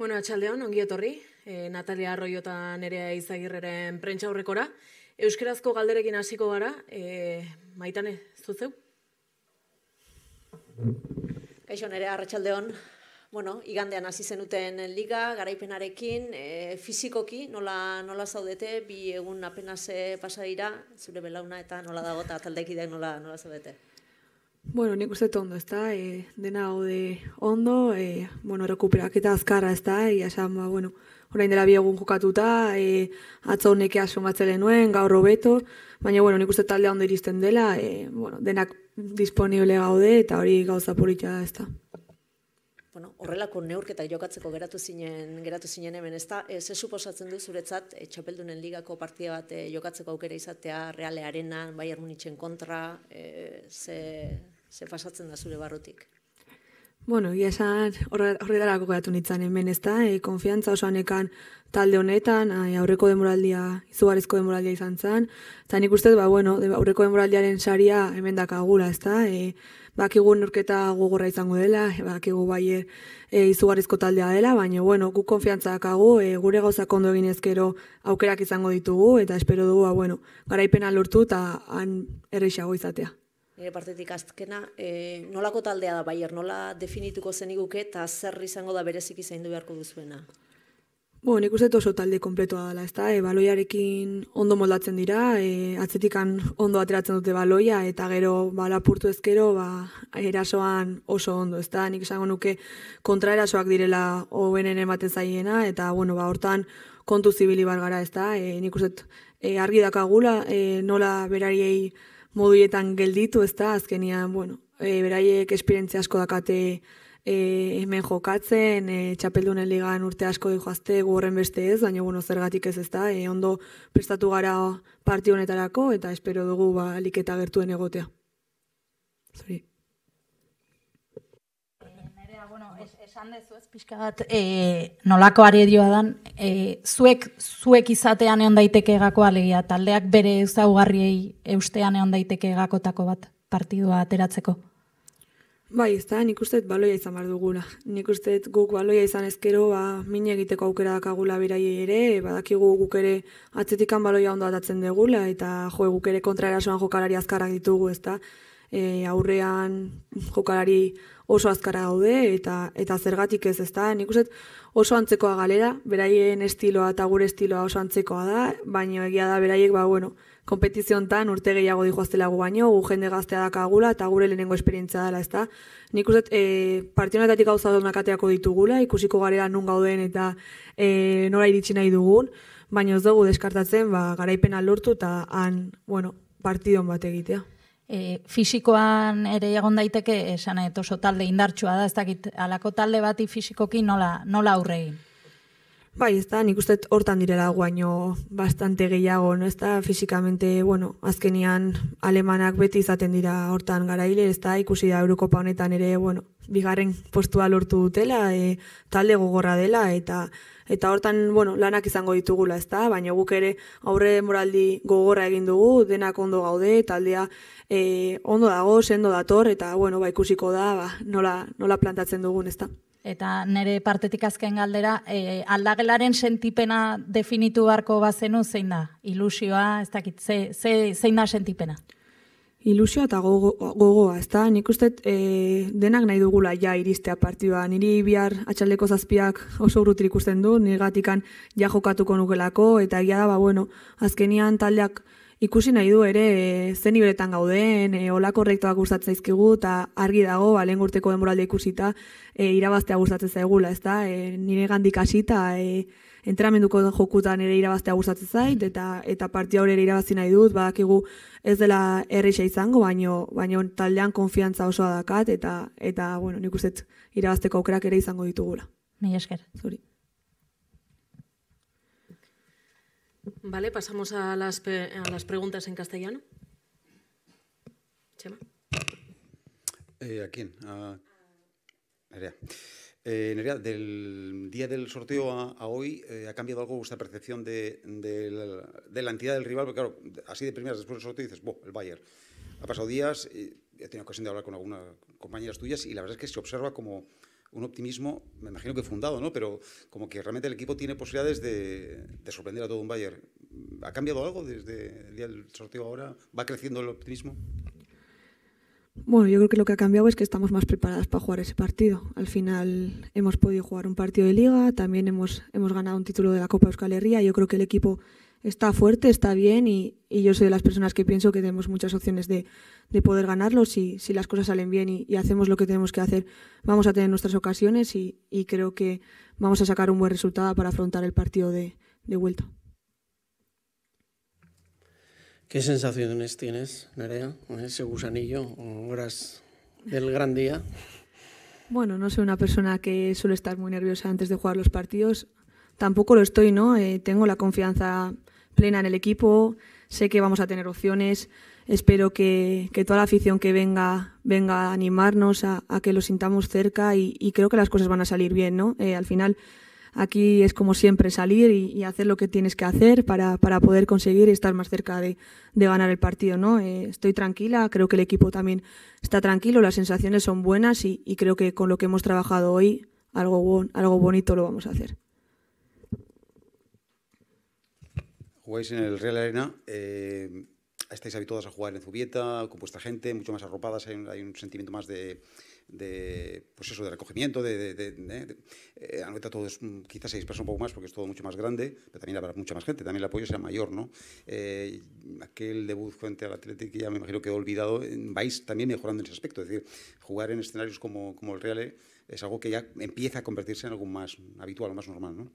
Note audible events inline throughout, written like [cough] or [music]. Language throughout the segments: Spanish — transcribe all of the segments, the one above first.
Bueno, atxaldeon, ongi etorri. Eh, Natalia Arroio eta Nerea Izagirreren prentsa aurrekora. Euskerazko galderekin hasiko gara. E, eh, maitane, eh, zuzeu? Kaixo, nere, arratsaldeon. Bueno, igandean hasi zenuten liga, garaipenarekin, e, fizikoki, nola, nola zaudete, bi egun apenas pasa zure belauna eta nola dagota eta taldekideak nola, nola zaudete. Bueno, nik uste tondo, ez da, e, eh, dena de ondo, e, bueno, rekuperak eta azkarra, ez da, eh, ba, bueno, orain dela biogun jokatuta, e, atzo honek asumatzele nuen, gaur hobeto, baina, bueno, nik uste taldea ondo iristen dela, e, bueno, denak disponible gaude, eta hori gauza politia da, ez da bueno, horrelako neurketa jokatzeko geratu zinen, geratu zinen hemen, ez da, eh, ze suposatzen du zuretzat, e, txapeldunen ligako partia bat eh, jokatzeko aukera izatea, reale arena, bai Munichen kontra, e, ze, ze pasatzen da zure barrotik? Bueno, ia esan horre geratu nintzen hemen, ez da, konfiantza osoan ekan talde honetan, aurreko demoraldia, izugarezko demoraldia izan zen, eta nik uste, ba, bueno, aurreko demoraldiaren saria hemen dakagula, ez da, e, bakigu nurketa gogorra izango dela, bakigu bai e, izugarrizko taldea dela, baina bueno, gu konfiantza dakagu, eh, gure gauza kondo egin ezkero aukerak izango ditugu, eta espero dugu, ba, bueno, garaipena lortu eta han erreixago izatea. Nire partetik azkena nolako taldea da bai, nola definituko zeniguke eta zer izango da bereziki zaindu beharko duzuena? Bo, nik uste oso talde kompletoa dela, ezta? E, baloiarekin ondo moldatzen dira, e, atzetikan ondo ateratzen dute baloia, eta gero, ba, lapurtu ezkero, ba, erasoan oso ondo, ezta? Nik esango nuke kontra erasoak direla hoenen ematen zaiena, eta, bueno, ba, hortan kontu zibili bargara, ezta? E, nik uste e, argi dakagula, e, nola berariei moduietan gelditu, ezta? azkenian bueno, e, beraiek esperientzia asko dakate, e, hemen jokatzen, e, txapeldunen ligan urte asko dihoazte, gu horren beste ez, baina bueno, zergatik ez ez da, e, ondo prestatu gara parti honetarako, eta espero dugu ba, liketa gertuen egotea. Zuri. Nerea, bueno, esan dezu ez pixkagat, e, nolako ari edioa dan, e, zuek, zuek izatean egon daiteke egako alegia, taldeak bere ezaugarriei eustean egon daiteke egakotako bat partidua ateratzeko. Bai, ez da, nik usteet baloia izan behar dugula. Nik usteet guk baloia izan ezkero, ba, min egiteko aukera dakagula berai ere, badakigu guk ere atzetikan baloia ondo atatzen degula, eta jo, guk ere kontra erasoan jokalari azkarak ditugu, ez da, e, aurrean jokalari oso azkara daude, eta eta zergatik ez, ez da, nik usteet oso antzekoa galera, beraien estiloa eta gure estiloa oso antzekoa da, baina egia da beraiek, ba, bueno, kompetizio tan urte gehiago dijoaztela gu baino, gu jende gaztea dakagula eta gure lehenengo esperientzia dela, ezta. Nik uste, e, eh, partionetatik hau ditugula, ikusiko garela nun gauden eta e, eh, nora iritsi nahi dugun, baina ez dugu deskartatzen, ba, garaipena lortu eta han, bueno, partidon bat egitea. E, fisikoan ere egon daiteke, esan eto oso talde indartsua da, ez dakit, alako talde bati fisikoki nola, nola aurrein? Bai, ez da, nik uste hortan direla guaino bastante gehiago, no? Ez da, fizikamente, bueno, azkenian alemanak beti izaten dira hortan garaile, ez da, ikusi da Eurokopa honetan ere, bueno, bigarren postua lortu dutela, e, talde gogorra dela, eta eta hortan, bueno, lanak izango ditugula, ez da, baina guk ere aurre moraldi gogorra egin dugu, denak ondo gaude, taldea e, ondo dago, sendo dator, eta, bueno, ba, ikusiko da, ba, nola, nola plantatzen dugun, ez da. Eta nere partetik azken galdera, e, aldagelaren sentipena definitu beharko bazenu zein da? Ilusioa, ez dakit, ze, ze, zein da sentipena? Ilusioa eta gogoa, ez da? Nik uste eh, denak nahi dugula ja iristea partioa. Niri bihar atxaldeko zazpiak oso urrutir ikusten du, nire gatikan ja jokatuko nugelako, eta egia da, ba, bueno, azkenian taldeak ikusi nahi du ere e, zen iberetan gauden, e, olako rektoak eta argi dago, balen gurteko urteko demoralde ikusita, e, irabaztea gustatzen zaigula, ez e, nire gandik asita, e, entramenduko jokutan ere irabaztea gustatzen zait, eta eta partia hori irabazi nahi dut, badakigu ez dela erreixa izango, baino, baino taldean konfiantza osoa dakat, eta, eta bueno, nik uste irabazteko aukerak ere izango ditugula. Mila esker. Zuri. Vale, pasamos a las, a las preguntas en castellano. Eh, ¿A quién? A eh, Nerea. del día del sorteo a, hoy, eh, ¿ha cambiado algo vuestra percepción de, la, de, la, entidad del rival? Porque claro, así de primeras, después del sorteo dices, ¡boh, el Bayern! Ha pasado días, he tenido ocasión de hablar con algunas compañeras tuyas y la verdad es que se observa como un optimismo, me imagino que fundado, ¿no? Pero como que realmente el equipo tiene posibilidades de, sorprender a todo un Bayern. ¿Ha cambiado algo desde el día del sorteo ahora? ¿Va creciendo el optimismo? Bueno, yo creo que lo que ha cambiado es que estamos más preparadas para jugar ese partido. Al final hemos podido jugar un partido de liga, también hemos, hemos ganado un título de la Copa Euskal Herria. Yo creo que el equipo está fuerte, está bien y, y yo soy de las personas que pienso que tenemos muchas opciones de, de poder ganarlo si, si las cosas salen bien y, hacemos lo que tenemos que hacer. Vamos a tener nuestras ocasiones y, creo que vamos a sacar un buen resultado para afrontar el partido de, de vuelta. ¿Qué sensaciones tienes, Nerea, ese gusanillo horas del gran día? Bueno, no soy una persona que suele estar muy nerviosa antes de jugar los partidos. Tampoco lo estoy, ¿no? Eh, tengo la confianza plena en el equipo, sé que vamos a tener opciones espero que, toda la afición que venga venga a animarnos, a, que lo sintamos cerca y, creo que las cosas van a salir bien, ¿no? Eh, al final aquí es como siempre salir y, hacer lo que tienes que hacer para, poder conseguir y estar más cerca de, ganar el partido, ¿no? Eh, estoy tranquila, creo que el equipo también está tranquilo, las sensaciones son buenas y, creo que con lo que hemos trabajado hoy algo, algo bonito lo vamos a hacer. Jugáis en el Real Arena. Eh, estáis habituados a jugar en Zubieta, con vuestra gente, mucho más arropadas, hay un, sentimiento más de, pues eso, de recogimiento, de... de, eh, todos, mm, quizás se dispersa un poco más porque es todo mucho más grande, pero también habrá mucha más gente, también el apoyo será mayor, ¿no? Eh, aquel debut frente al Atlético ya me imagino que he olvidado, eh, vais también mejorando en ese aspecto, es decir, jugar en escenarios como, como el Real eh, es algo que ya empieza a convertirse en algo más habitual, más normal, ¿no?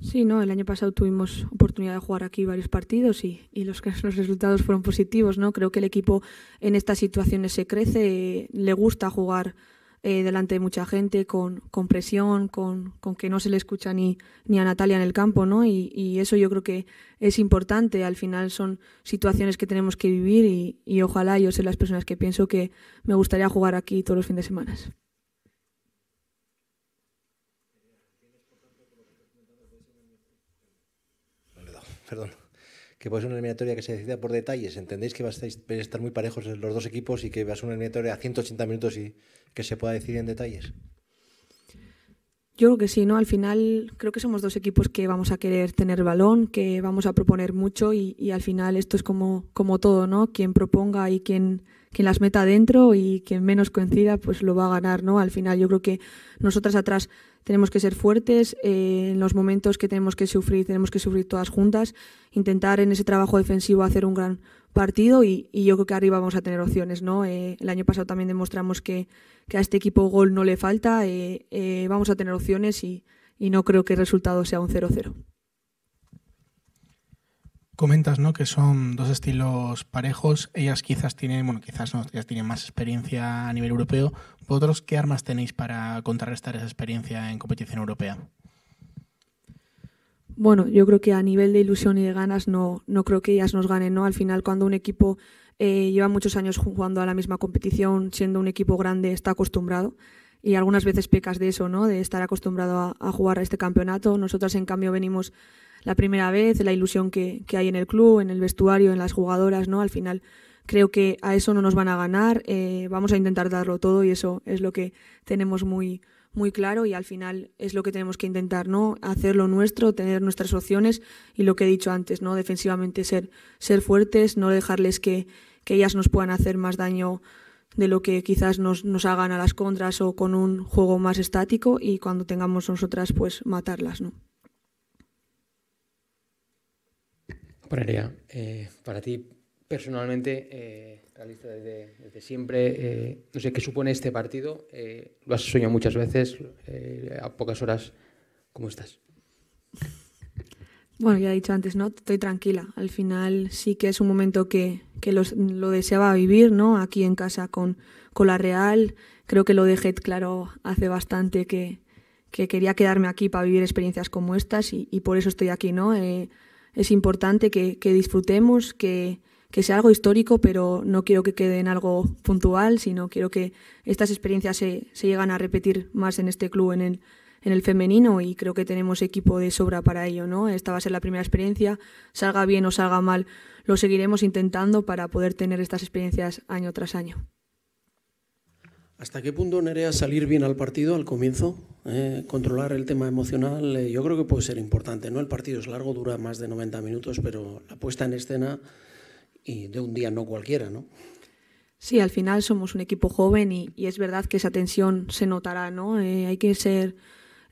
Sí, no, el año pasado tuvimos oportunidad de jugar aquí varios partidos y, los, [laughs] los, resultados fueron positivos, ¿no? Creo que el equipo en estas situaciones se crece, le gusta jugar eh, delante de mucha gente, con, presión, con, que no se le escucha ni, ni a Natalia en el campo, ¿no? Y, eso yo creo que es importante. Al final son situaciones que tenemos que vivir y, y ojalá yo sea las personas que pienso que me gustaría jugar aquí todos los fines de semana. perdón, que puede ser una eliminatoria que se decida por detalles. Entendéis que vais a estar muy parejos los dos equipos y que va a ser una eliminatoria a 180 minutos y que se pueda decidir en detalles. Yo creo que sí, ¿no? Al final creo que somos dos equipos que vamos a querer tener balón, que vamos a proponer mucho y, al final esto es como, como todo, ¿no? Quien proponga y quien quien las meta adentro y quien menos coincida pues lo va a ganar, ¿no? Al final yo creo que nosotras atrás tenemos que ser fuertes, eh, en los momentos que tenemos que sufrir tenemos que sufrir todas juntas, intentar en ese trabajo defensivo hacer un gran partido y, yo creo que arriba vamos a tener opciones, ¿no? Eh, el año pasado también demostramos que, a este equipo gol no le falta, eh, vamos a tener opciones y, y no creo que el resultado sea un 0-0. Comentas, ¿no? Que son dos estilos parejos. Ellas quizás tienen, bueno, quizás tienen más experiencia a nivel europeo. ¿Vosotros qué armas tenéis para contrarrestar esa experiencia en competición europea? Bueno, yo creo que a nivel de ilusión y de ganas no, no creo que ellas nos ganen, ¿no? Al final, cuando un equipo eh, lleva muchos años jugando a la misma competición, siendo un equipo grande, está acostumbrado y algunas veces pecas de eso, ¿no? De estar acostumbrado a, a, jugar a este campeonato. Nosotras, en cambio, venimos la primera vez, la ilusión que, hay en el club, en el vestuario, en las jugadoras, ¿no? Al final creo que a eso no nos van a ganar, eh, vamos a intentar darlo todo y eso es lo que tenemos muy, muy claro y al final es lo que tenemos que intentar, ¿no? Hacer lo nuestro, tener nuestras opciones y lo que he dicho antes, ¿no? Defensivamente ser, ser fuertes, no dejarles que, ellas nos puedan hacer más daño de lo que quizás nos, nos, hagan a las contras o con un juego más estático y cuando tengamos nosotras pues matarlas, ¿no? María, eh, para ti personalmente, eh, desde, siempre, eh, no sé qué supone este partido. Eh, lo has soñado muchas veces, a pocas horas. ¿Cómo estás? Bueno, ya he dicho antes, ¿no? Estoy tranquila. Al final sí que es un momento que, que lo deseaba vivir, ¿no? Aquí en casa con, con la Real. Creo que lo dejé claro hace bastante que, que quería quedarme aquí para vivir experiencias como estas y, por eso estoy aquí, ¿no? es importante que, disfrutemos, que, sea algo histórico, pero no quiero que quede en algo puntual, sino quiero que estas experiencias se, llegan a repetir más en este club, en el, en el femenino, y creo que tenemos equipo de sobra para ello, ¿no? Esta va a ser la primera experiencia, salga bien o salga mal, lo seguiremos intentando para poder tener estas experiencias año tras año. ¿Hasta qué punto, Nerea, salir bien al partido al comienzo? Eh, controlar el tema emocional, eh, yo creo que puede ser importante. ¿no? El partido es largo, dura más de 90 minutos, pero la puesta en escena y de un día no cualquiera, ¿no? Sí, al final somos un equipo joven y, es verdad que esa tensión se notará, ¿no? Eh, hay que ser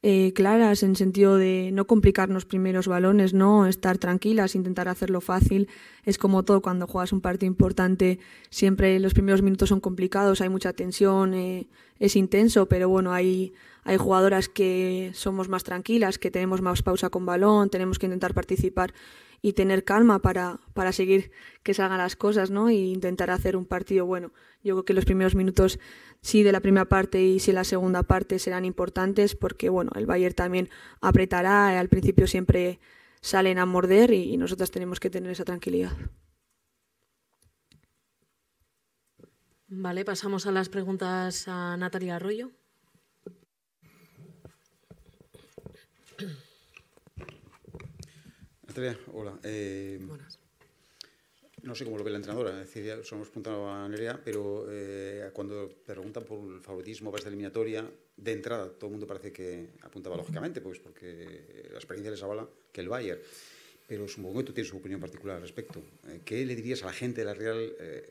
eh, claras en sentido de no complicarnos primeros balones, no estar tranquilas, intentar hacerlo fácil. Es como todo cuando juegas un partido importante, siempre los primeros minutos son complicados, hay mucha tensión, eh, es intenso, pero bueno, hay, hay jugadoras que somos más tranquilas, que tenemos más pausa con balón, tenemos que intentar participar y tener calma para, seguir que salgan las cosas, ¿no? E intentar hacer un partido bueno. Yo creo que los primeros minutos, sí, de la primera parte y sí de la segunda parte serán importantes porque, bueno, el Bayern también apretará, eh, al principio siempre salen a morder y, y nosotras tenemos que tener esa tranquilidad. Vale, pasamos a las preguntas a Natalia Arroyo. hola. Eh, Buenas. No sé cómo lo ve la entrenadora, es decir, somos punta a Nerea, pero eh, cuando preguntan por el favoritismo para esta eliminatoria, de entrada todo el mundo parece que apuntaba lógicamente, pues porque la experiencia les avala que el Bayern. Pero supongo que tú tienes su opinión particular al respecto. Eh, ¿Qué le dirías a la gente de la Real eh,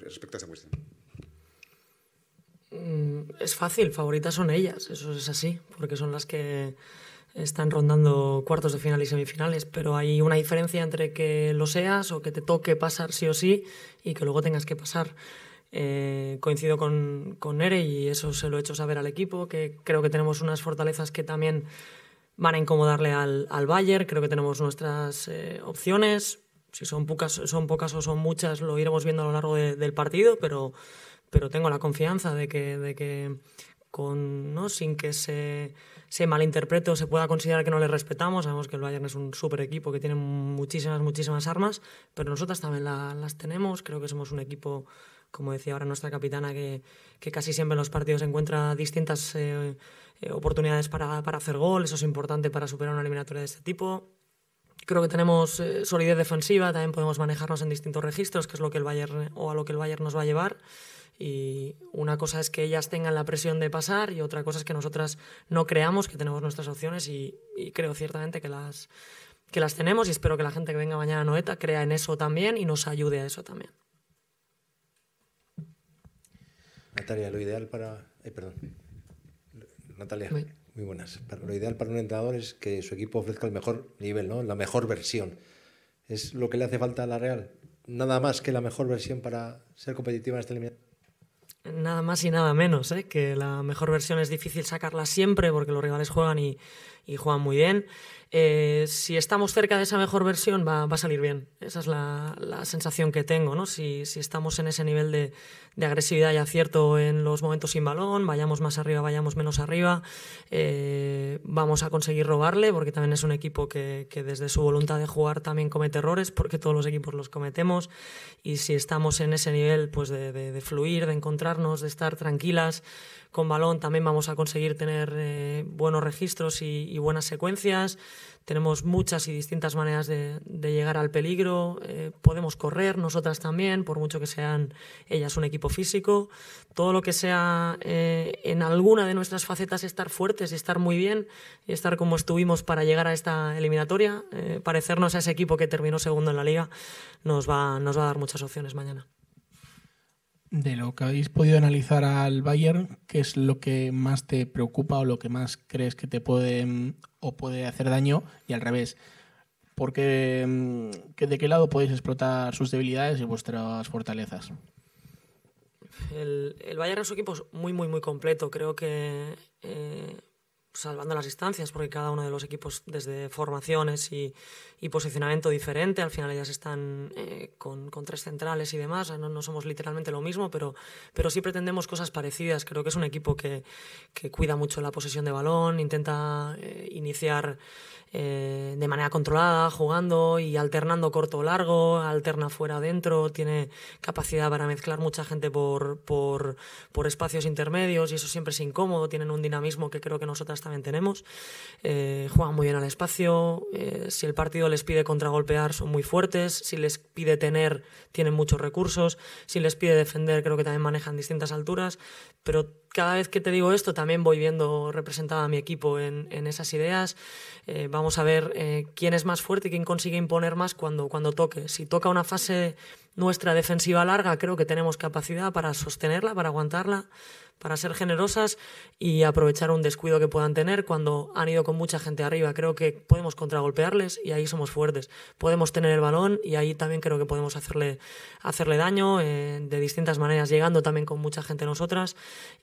respecto a esta cuestión? Mm, es fácil, favoritas son ellas, eso es así, porque son las que están rondando cuartos de final y semifinales, pero hay una diferencia entre que lo seas o que te toque pasar sí o sí y que luego tengas que pasar. Eh, coincido con, con Nere y eso se lo he hecho saber al equipo, que creo que tenemos unas fortalezas que también van a incomodarle al, al Bayern, creo que tenemos nuestras eh, opciones, si son pocas, son pocas o son muchas lo iremos viendo a lo largo del partido, pero, pero tengo la confianza de que, de que con, ¿no? sin que se, se, malinterprete o se pueda considerar que no le respetamos. Sabemos que el Bayern es un super equipo que tiene muchísimas, muchísimas armas, pero nosotras también las tenemos. Creo que somos un equipo, como decía ahora nuestra capitana, que, casi siempre en los partidos encuentra distintas eh, eh, oportunidades para, hacer gol. Eso es importante para superar una eliminatoria de este tipo. Creo que tenemos eh, solidez defensiva, también podemos manejarnos en distintos registros, que es lo que el Bayern o a lo que el Bayern nos va a llevar y una cosa es que ellas tengan la presión de pasar y otra cosa es que nosotras no creamos que tenemos nuestras opciones y, creo ciertamente que las, que las tenemos y espero que la gente que venga mañana a Noeta crea en eso también y nos ayude a eso también. Natalia, lo ideal para... Eh, perdón. Natalia, muy, buenas. lo ideal para un entrenador es que su equipo ofrezca el mejor nivel, ¿no? la mejor versión. Es lo que le hace falta a la Real. Nada más que la mejor versión para ser competitiva en este eliminación nada más y nada menos, ¿eh? que la mejor versión es difícil sacarla siempre porque los rivales juegan y y juegan muy bien. Eh, si estamos cerca de esa mejor versión, va, va a salir bien. Esa es la, la sensación que tengo, ¿no? Si, si estamos en ese nivel de, de, agresividad y acierto en los momentos sin balón, vayamos más arriba, vayamos menos arriba, eh, vamos a conseguir robarle, porque también es un equipo que, que, desde su voluntad de jugar también comete errores, porque todos los equipos los cometemos. Y si estamos en ese nivel pues de, de, fluir, de encontrarnos, de estar tranquilas con balón, también vamos a conseguir tener eh, buenos registros y buenas secuencias, tenemos muchas y distintas maneras de, llegar al peligro, eh, podemos correr nosotras también, por mucho que sean ellas un equipo físico, todo lo que sea eh, en alguna de nuestras facetas estar fuertes y estar muy bien y estar como estuvimos para llegar a esta eliminatoria, eh, parecernos a ese equipo que terminó segundo en la liga, nos va, nos va a dar muchas opciones mañana de lo que habéis podido analizar al Bayern, ¿qué es lo que más te preocupa o lo que más crees que te puede mm, o puede hacer daño? Y al revés, porque mm, ¿de qué lado podéis explotar sus debilidades y vuestras fortalezas? El, Bayern es un equipo muy, muy, muy completo. Creo que eh, salvando las distancias, porque cada uno de los equipos desde formaciones y, posicionamiento diferente, al final ellas están eh, con, tres centrales y demás, no, somos literalmente lo mismo, pero, pero sí pretendemos cosas parecidas. Creo que es un equipo que, cuida mucho la posesión de balón, intenta eh, iniciar eh, de manera controlada, jugando y alternando corto o largo, alterna fuera o dentro, tiene capacidad para mezclar mucha gente por, por, espacios intermedios y eso siempre es incómodo, tienen un dinamismo que creo que nosotras también tenemos, eh, juegan muy bien al espacio, eh, si el partido les pide contragolpear son muy fuertes, si les pide tener tienen muchos recursos, si les pide defender creo que también manejan distintas alturas, pero cada vez que te digo esto, también voy viendo representada a mi equipo en, esas ideas. Eh, vamos a ver eh, quién es más fuerte y quién consigue imponer más cuando, cuando toque. Si toca una fase nuestra defensiva larga creo que tenemos capacidad para sostenerla, para aguantarla, para ser generosas y aprovechar un descuido que puedan tener cuando han ido con mucha gente arriba. Creo que podemos contragolpearles y ahí somos fuertes. Podemos tener el balón y ahí también creo que podemos hacerle, hacerle daño eh, de distintas maneras, llegando también con mucha gente nosotras.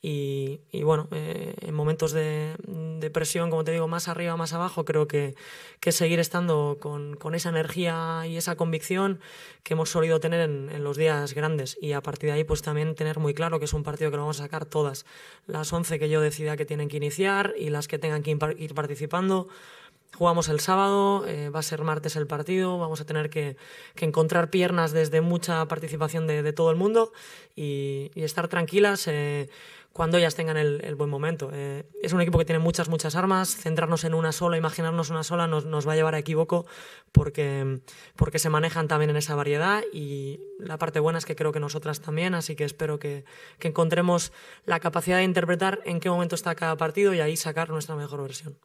Y, bueno, eh, en momentos de, de, presión, como te digo, más arriba, más abajo, creo que, que seguir estando con, con esa energía y esa convicción que hemos solido tener en, los días grandes y a partir de ahí pues también tener muy claro que es un partido que lo vamos a sacar todas, las 11 que yo decida que tienen que iniciar y las que tengan que ir participando, Jugamos el sábado, eh, va a ser martes el partido, vamos a tener que, encontrar piernas desde mucha participación de, todo el mundo y, estar tranquilas eh, cuando ellas tengan el, buen momento. Eh, es un equipo que tiene muchas, muchas armas, centrarnos en una sola, imaginarnos una sola nos, nos, va a llevar a equívoco porque, porque se manejan también en esa variedad y la parte buena es que creo que nosotras también, así que espero que encontremos la capacidad de interpretar en qué momento está cada partido y ahí sacar nuestra mejor versión.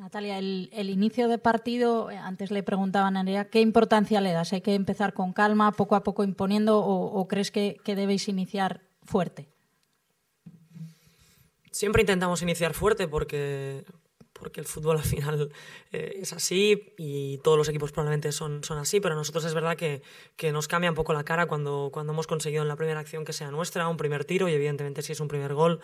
Natalia, el, inicio de partido, eh, antes le preguntaban a Nerea, ¿qué importancia le das? ¿Hay que empezar con calma, poco a poco imponiendo o, crees que, que, debéis iniciar fuerte? Siempre intentamos iniciar fuerte porque, porque el fútbol al final eh, es así y todos los equipos probablemente son, son así, pero a nosotros es verdad que, que, nos cambia un poco la cara cuando, cuando hemos conseguido en la primera acción que sea nuestra, un primer tiro y evidentemente si es un primer gol.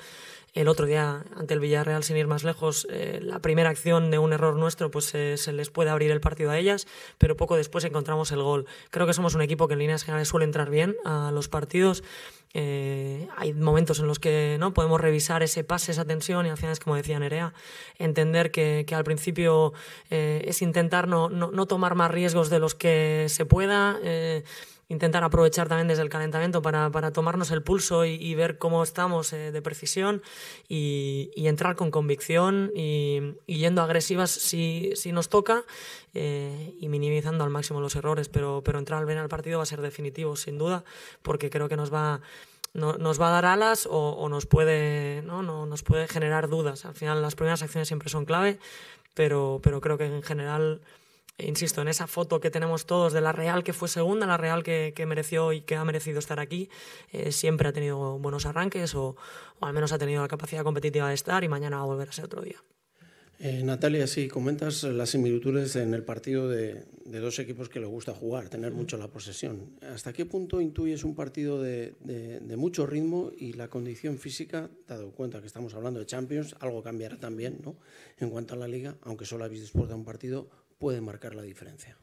El otro día ante el Villarreal, sin ir más lejos, eh, la primera acción de un error nuestro pues eh, se les puede abrir el partido a ellas, pero poco después encontramos el gol. Creo que somos un equipo que en líneas generales suele entrar bien a los partidos. hay momentos en los que no podemos revisar ese pase, esa tensión y al final es como decía Nerea, entender que, al principio eh, es intentar no, tomar más riesgos de los que se pueda. Eh, intentar aprovechar también desde el calentamiento para, tomarnos el pulso y, ver cómo estamos eh, de precisión y, entrar con convicción y, yendo agresivas si, nos toca y minimizando al máximo los errores. Pero, pero entrar bien al partido va a ser definitivo, sin duda, porque creo que nos va no, nos va a dar alas o, nos, puede, ¿no? nos puede generar dudas. Al final las primeras acciones siempre son clave, pero, creo que en general, insisto, en esa foto que tenemos todos de la Real que fue segunda, la Real que, mereció y que ha merecido estar aquí, eh, siempre ha tenido buenos arranques o al menos ha tenido la capacidad competitiva de estar y mañana va a volver a ser otro día. Eh, Natalia, si comentas las similitudes en el partido de, dos equipos que le gusta jugar, tener mucho la posesión. ¿Hasta qué punto intuyes un partido de, mucho ritmo y la condición física, dado cuenta que estamos hablando de Champions, algo cambiará también, ¿no? En cuanto a la liga, aunque solo habéis disputado un partido, puede marcar la diferencia.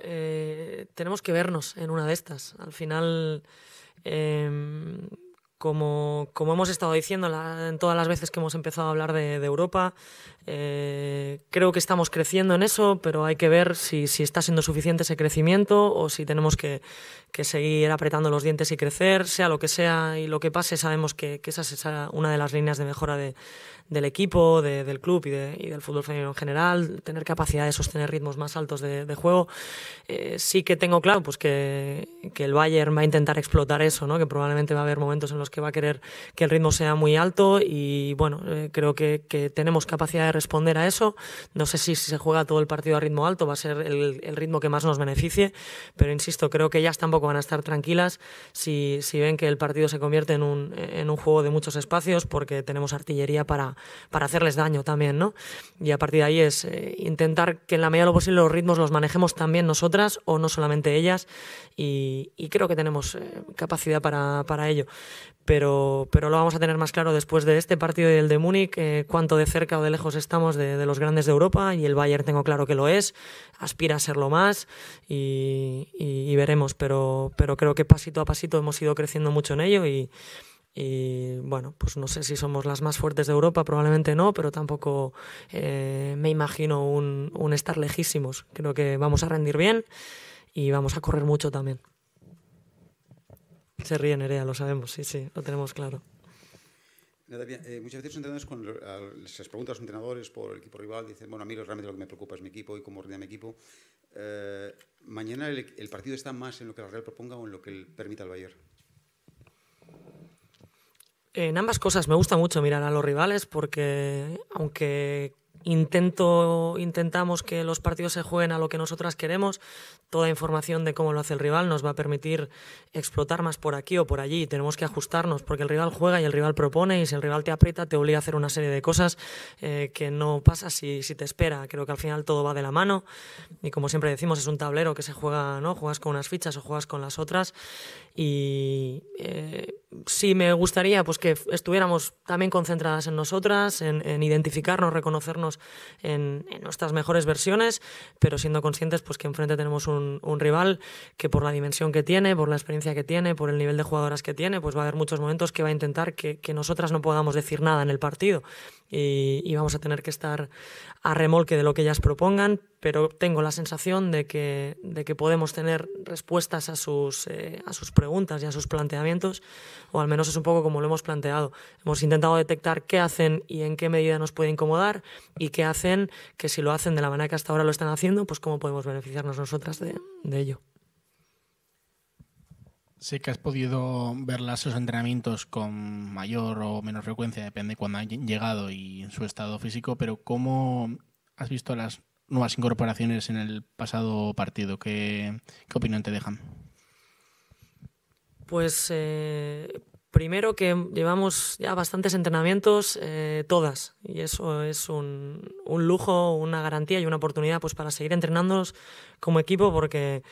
Eh, tenemos que vernos en una de estas. Al final, em, como, como hemos estado diciendo en todas las veces que hemos empezado a hablar de Europa, eh, creo que estamos creciendo en eso, pero hay que ver si, está siendo suficiente ese crecimiento o si tenemos que, seguir apretando los dientes y crecer, sea lo que sea y lo que pase, sabemos que, esa es una de las líneas de mejora del equipo, del club y, del fútbol femenino en general, tener capacidad de sostener ritmos más altos de, juego. Eh, sí que tengo claro pues que, el Bayern va a intentar explotar eso, que probablemente va a haber momentos en los que va a querer que el ritmo sea muy alto y bueno, eh, creo que, que tenemos capacidad de responder a eso. No sé si, si se juega todo el partido a ritmo alto, va a ser el, ritmo que más nos beneficie, pero insisto, creo que ellas tampoco van a estar tranquilas si, si ven que el partido se convierte en un, en un juego de muchos espacios, porque tenemos artillería para, para hacerles daño también, ¿no? Y a partir de ahí es eh, intentar que en la medida de lo posible los ritmos los manejemos también nosotras o no solamente ellas, y, creo que tenemos eh, capacidad para, para ello. Pero, pero lo vamos a tener más claro después de este partido y el de Múnich, eh, cuánto de cerca o de lejos es estamos de, los grandes de Europa y el Bayern tengo claro que lo es, aspira a serlo más y, veremos, pero, pero creo que pasito a pasito hemos ido creciendo mucho en ello y, bueno, pues no sé si somos las más fuertes de Europa, probablemente no, pero tampoco eh, me imagino un, estar lejísimos. Creo que vamos a rendir bien y vamos a correr mucho también. Se ríe Nerea, lo sabemos, sí, sí, lo tenemos claro. Eh, muchas veces los entrenadores, cuando se les pregunta a los entrenadores por el equipo rival, dicen, bueno, a mí realmente lo que me preocupa es mi equipo y cómo ordena mi equipo. Eh, ¿Mañana el, partido está más en lo que la Real proponga o en lo que permita el Bayern? En ambas cosas me gusta mucho mirar a los rivales porque aunque intento, intentamos que los partidos se jueguen a lo que nosotras queremos. Toda información de cómo lo hace el rival nos va a permitir explotar más por aquí o por allí. Tenemos que ajustarnos porque el rival juega y el rival propone y si el rival te aprieta te obliga a hacer una serie de cosas eh, que no pasa si, te espera. Creo que al final todo va de la mano y como siempre decimos es un tablero que se juega, ¿no? Juegas con unas fichas o juegas con las otras y eh, sí me gustaría pues que estuviéramos también concentradas en nosotras, en identificarnos, reconocernos en, nuestras mejores versiones, pero siendo conscientes pues, que enfrente tenemos un, rival que por la dimensión que tiene, por la experiencia que tiene, por el nivel de jugadoras que tiene, pues va a haber muchos momentos que va a intentar que, nosotras no podamos decir nada en el partido y vamos a tener que estar a remolque de lo que ellas propongan, pero tengo la sensación de que, de que podemos tener respuestas a sus, eh, a sus preguntas y a sus planteamientos, o al menos es un poco como lo hemos planteado. Hemos intentado detectar qué hacen y en qué medida nos puede incomodar, y qué hacen, que si lo hacen de la manera que hasta ahora lo están haciendo, pues cómo podemos beneficiarnos nosotras de ello. Sé que has podido ver esos entrenamientos con mayor o menor frecuencia, depende de cuándo han llegado y su estado físico, pero ¿cómo has visto las nuevas incorporaciones en el pasado partido? ¿Qué, opinión te dejan? Pues eh, primero que llevamos ya bastantes entrenamientos, eh, todas, y eso es un, un, lujo, una garantía y una oportunidad pues, para seguir entrenándonos como equipo porque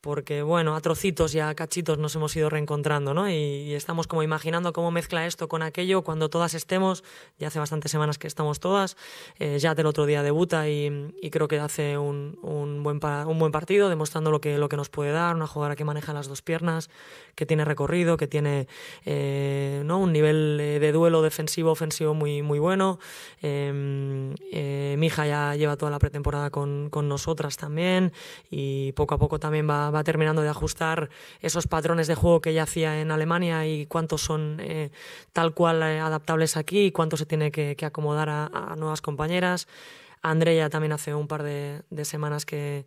porque bueno, a trocitos y a cachitos nos hemos ido reencontrando, ¿no? Y, estamos como imaginando cómo mezcla esto con aquello cuando todas estemos, ya hace bastantes semanas que estamos todas, eh, ya del otro día debuta y, y creo que hace un, un, buen un, buen partido, demostrando lo que, lo que nos puede dar, una jugadora que maneja las dos piernas, que tiene recorrido, que tiene eh, un nivel de duelo defensivo-ofensivo muy, muy bueno. Em, eh, Mija ya lleva toda la pretemporada con, con nosotras también y poco a poco también va va, terminando de ajustar esos patrones de juego que ya hacía en Alemania y cuántos son eh, tal cual eh, adaptables aquí y cuánto se tiene que, acomodar a, nuevas compañeras. Andrea también hace un par de semanas que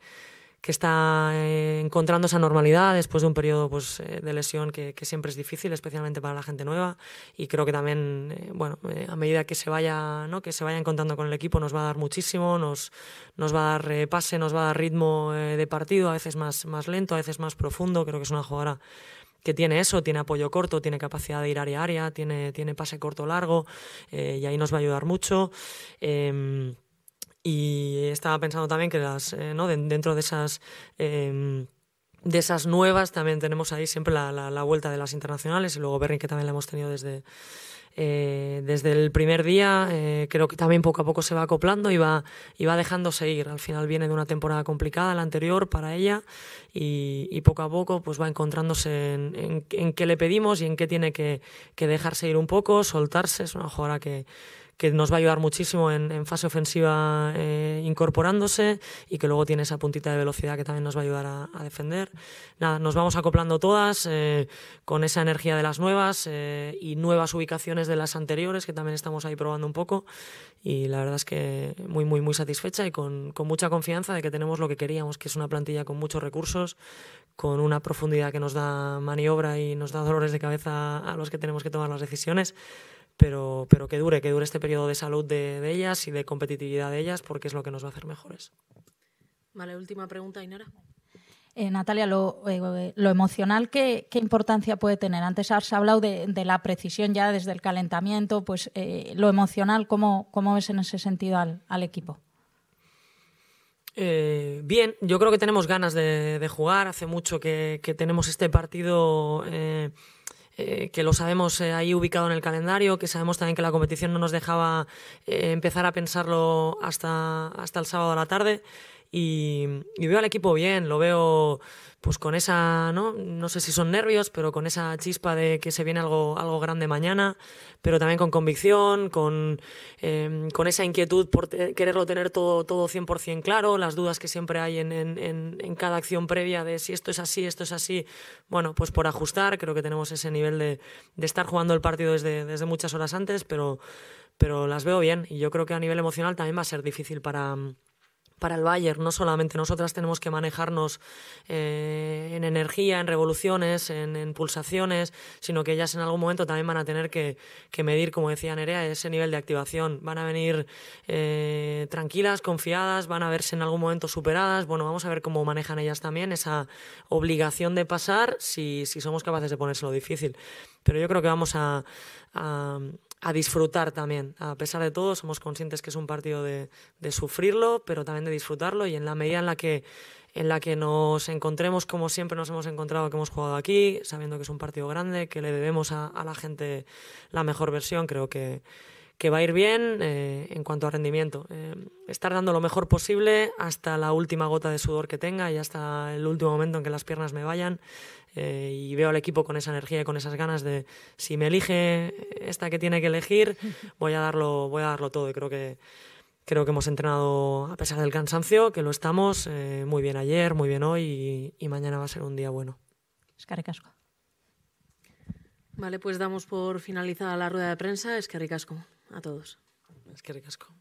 que está eh, encontrando esa normalidad después de un periodo pues, eh, de lesión que, siempre es difícil, especialmente para la gente nueva. Y creo que también, eh, bueno, a medida que se vaya, que se vaya encontrando con el equipo, nos va a dar muchísimo, nos, nos va a dar pase, nos va a dar ritmo de partido, a veces más, más lento, a veces más profundo. Creo que es una jugadora que tiene eso, tiene apoyo corto, tiene capacidad de ir área a área, tiene, tiene pase corto largo, y ahí nos va a ayudar mucho. Em, y estaba pensando también que las, eh, ¿no? dentro de esas, em, de esas nuevas también tenemos ahí siempre la, la, vuelta de las internacionales y luego Berrin que también la hemos tenido desde, eh, desde el primer día. Eh, creo que también poco a poco se va acoplando y va, y va dejándose ir. Al final viene de una temporada complicada, la anterior para ella, y, poco a poco pues va encontrándose en, en, qué le pedimos y en qué tiene que, que dejarse ir un poco, soltarse. Es una jugadora que que nos va a ayudar muchísimo en, fase ofensiva eh, incorporándose y que luego tiene esa puntita de velocidad que también nos va a ayudar a, defender. Nada, nos vamos acoplando todas eh, con esa energía de las nuevas eh, y nuevas ubicaciones de las anteriores que también estamos ahí probando un poco y la verdad es que muy, muy, muy satisfecha y con, con mucha confianza de que tenemos lo que queríamos, que es una plantilla con muchos recursos, con una profundidad que nos da maniobra y nos da dolores de cabeza a los que tenemos que tomar las decisiones pero, pero que dure, que dure este periodo de salud de, ellas y de competitividad de ellas, porque es lo que nos va a hacer mejores. Vale, última pregunta, Inara. Eh, Natalia, lo, eh, emocional, ¿qué, importancia puede tener? Antes has hablado de, la precisión ya desde el calentamiento, pues eh, lo emocional, ¿cómo, ¿cómo, ves en ese sentido al, equipo? bien, yo creo que tenemos ganas de, jugar. Hace mucho que, tenemos este partido eh, que lo sabemos eh, ahí ubicado en el calendario, que sabemos también que la competición no nos dejaba eh, empezar a pensarlo hasta, hasta el sábado a la tarde. Y, veo al equipo bien, lo veo pues con esa, ¿no? no sé si son nervios, pero con esa chispa de que se viene algo, algo grande mañana, pero también con convicción, con, em, esa inquietud por quererlo tener todo, todo 100% claro, las dudas que siempre hay en, en, cada acción previa de si esto es así, esto es así, bueno, pues por ajustar, creo que tenemos ese nivel de, de estar jugando el partido desde, desde muchas horas antes, pero, pero las veo bien y yo creo que a nivel emocional también va a ser difícil para para el Bayern, no solamente nosotras tenemos que manejarnos eh, en energía, en revoluciones, en, pulsaciones, sino que ellas en algún momento también van a tener que, medir, como decía Nerea, ese nivel de activación. Van a venir eh, tranquilas, confiadas, van a verse en algún momento superadas. Bueno, vamos a ver cómo manejan ellas también esa obligación de pasar si, si somos capaces de ponérselo difícil. Pero yo creo que vamos a a disfrutar también. A pesar de todo, somos conscientes que es un partido de, de sufrirlo, pero también de disfrutarlo y en la medida en la que en la que nos encontremos como siempre nos hemos encontrado que hemos jugado aquí, sabiendo que es un partido grande, que le debemos a, a la gente la mejor versión, creo que, que va a ir bien eh, en cuanto a rendimiento. Eh, estar dando lo mejor posible hasta la última gota de sudor que tenga y hasta el último momento en que las piernas me vayan. Eh, y veo al equipo con esa energía y con esas ganas de si me elige esta que tiene que elegir, [laughs] voy a darlo, voy a darlo todo. Y creo que creo que hemos entrenado a pesar del cansancio, que lo estamos muy bien ayer, muy bien hoy y, mañana va a ser un día bueno. Es Vale, pues damos por finalizada la rueda de prensa. Es que a todos. Es que ricasco.